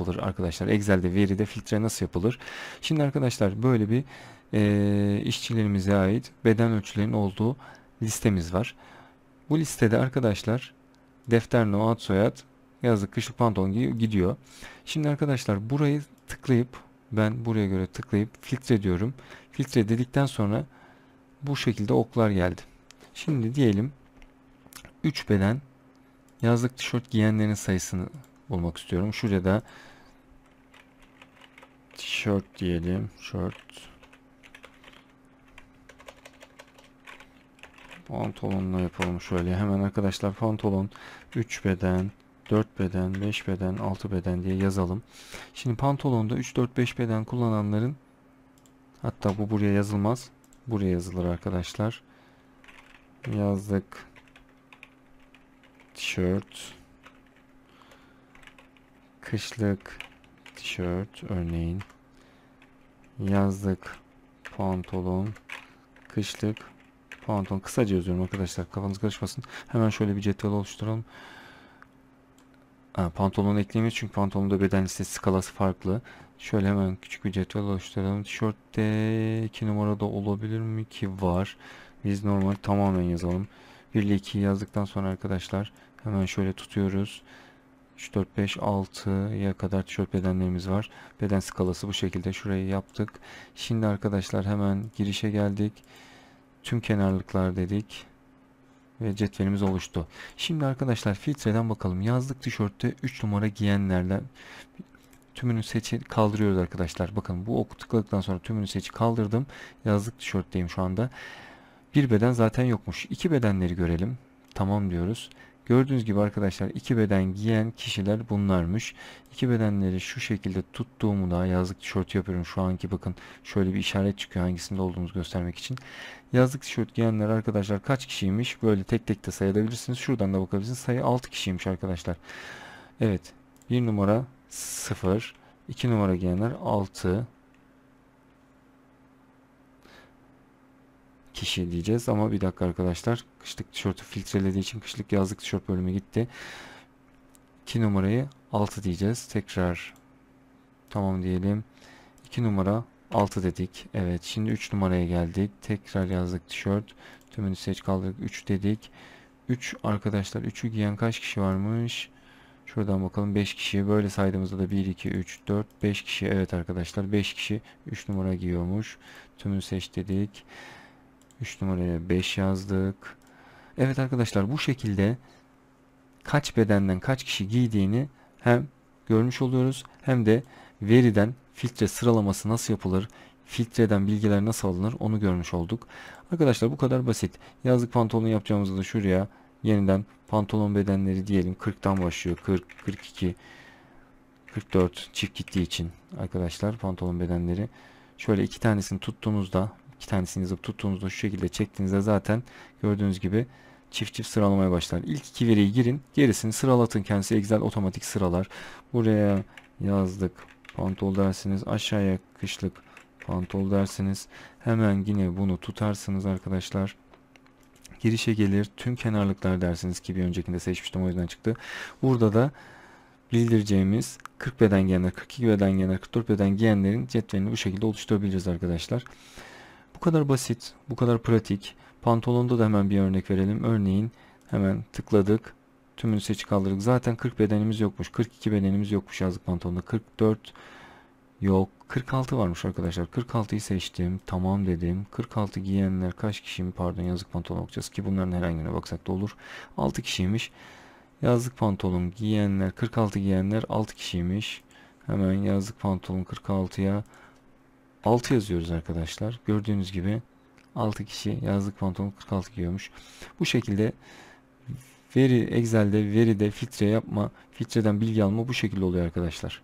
yapılır arkadaşlar? Excel'de veride filtre nasıl yapılır? Şimdi arkadaşlar böyle bir e, işçilerimize ait beden ölçülerinin olduğu listemiz var. Bu listede arkadaşlar defter no ad soyad yazdık kışlık pantolon gidiyor. Şimdi arkadaşlar burayı tıklayıp ben buraya göre tıklayıp filtre diyorum. Filtre dedikten sonra bu şekilde oklar geldi. Şimdi diyelim 3 beden yazlık tişört giyenlerin sayısını bulmak istiyorum. Şurada da tişört diyelim. shirt Pantolonla yapalım şöyle. Hemen arkadaşlar pantolon 3 beden 4 beden, 5 beden, 6 beden diye yazalım. Şimdi pantolonda 3, 4, 5 beden kullananların hatta bu buraya yazılmaz. Buraya yazılır arkadaşlar. Yazdık. Tişört kışlık tişört örneğin yazlık pantolon kışlık pantolon kısaca yazıyorum arkadaşlar kafanız karışmasın hemen şöyle bir cetvel oluşturalım ha, pantolonu ekleyemeyiz çünkü pantolonda beden listesi skalası farklı şöyle hemen küçük bir cetvel oluşturalım tişörtte 2 numarada olabilir mi ki var biz normal tamamen yazalım 1 ile 2'yi yazdıktan sonra arkadaşlar hemen şöyle tutuyoruz 3, 4, 5, 6'ya kadar tişört bedenlerimiz var. Beden skalası bu şekilde. Şurayı yaptık. Şimdi arkadaşlar hemen girişe geldik. Tüm kenarlıklar dedik. Ve cetvelimiz oluştu. Şimdi arkadaşlar filtreden bakalım. Yazlık tişörtte 3 numara giyenlerden tümünü seçi kaldırıyoruz arkadaşlar. Bakın bu oku tıkladıktan sonra tümünü seçi kaldırdım. Yazlık tişörtteyim şu anda. Bir beden zaten yokmuş. İki bedenleri görelim. Tamam diyoruz. Gördüğünüz gibi arkadaşlar iki beden giyen kişiler bunlarmış. İki bedenleri şu şekilde tuttuğumu da yazlık tişörtü yapıyorum şu anki bakın şöyle bir işaret çıkıyor hangisinde olduğumuzu göstermek için. Yazlık tişört giyenler arkadaşlar kaç kişiymiş böyle tek tek de sayabilirsiniz. Şuradan da bakabilirsiniz sayı 6 kişiymiş arkadaşlar. Evet 1 numara 0 2 numara giyenler 6 kişi diyeceğiz ama bir dakika arkadaşlar. Kışlık tişörtü filtrelediği için kışlık yazlık tişört bölümü gitti. 2 numarayı 6 diyeceğiz. Tekrar tamam diyelim. 2 numara 6 dedik. Evet şimdi 3 numaraya geldik. Tekrar yazlık tişört. Tümünü seç kaldık 3 dedik. 3 arkadaşlar 3'ü giyen kaç kişi varmış? Şuradan bakalım 5 kişi. Böyle saydığımızda da 1, 2, 3, 4, 5 kişi. Evet arkadaşlar 5 kişi 3 numara giyiyormuş. Tümünü seç dedik. 3 numaraya 5 yazdık. Evet arkadaşlar bu şekilde kaç bedenden kaç kişi giydiğini hem görmüş oluyoruz hem de veriden filtre sıralaması nasıl yapılır, filtreden bilgiler nasıl alınır onu görmüş olduk. Arkadaşlar bu kadar basit. Yazlık pantolon yapacağımızda da şuraya yeniden pantolon bedenleri diyelim 40'tan başlıyor. 40, 42, 44 çift gittiği için arkadaşlar pantolon bedenleri. Şöyle iki tanesini tuttuğumuzda iki tanesini yazıp tuttuğunuzda şu şekilde çektiğinizde zaten gördüğünüz gibi çift çift sıralamaya başlar. İlk iki veriyi girin. Gerisini sıralatın. Kendisi Excel otomatik sıralar. Buraya yazdık. Pantol dersiniz. Aşağıya kışlık pantol dersiniz. Hemen yine bunu tutarsınız arkadaşlar. Girişe gelir. Tüm kenarlıklar dersiniz ki bir öncekinde seçmiştim o yüzden çıktı. Burada da bildireceğimiz 40 beden genler, 42 beden genler, 44 beden genlerin cetvelini bu şekilde oluşturabiliriz arkadaşlar kadar basit, bu kadar pratik. Pantolonda da hemen bir örnek verelim. Örneğin hemen tıkladık. Tümünü seç kaldırdık. Zaten 40 bedenimiz yokmuş. 42 bedenimiz yokmuş yazdık pantolonda. 44 yok. 46 varmış arkadaşlar. 46'yı seçtim. Tamam dedim. 46 giyenler kaç kişiyim? Pardon yazık pantolon bakacağız ki bunların herhangi birine baksak da olur. 6 kişiymiş. Yazlık pantolon giyenler 46 giyenler 6 kişiymiş. Hemen yazlık pantolon 46'ya 6 yazıyoruz arkadaşlar. Gördüğünüz gibi 6 kişi yazlık pantolon 46 giyiyormuş. Bu şekilde veri Excel'de veride filtre yapma, filtreden bilgi alma bu şekilde oluyor arkadaşlar.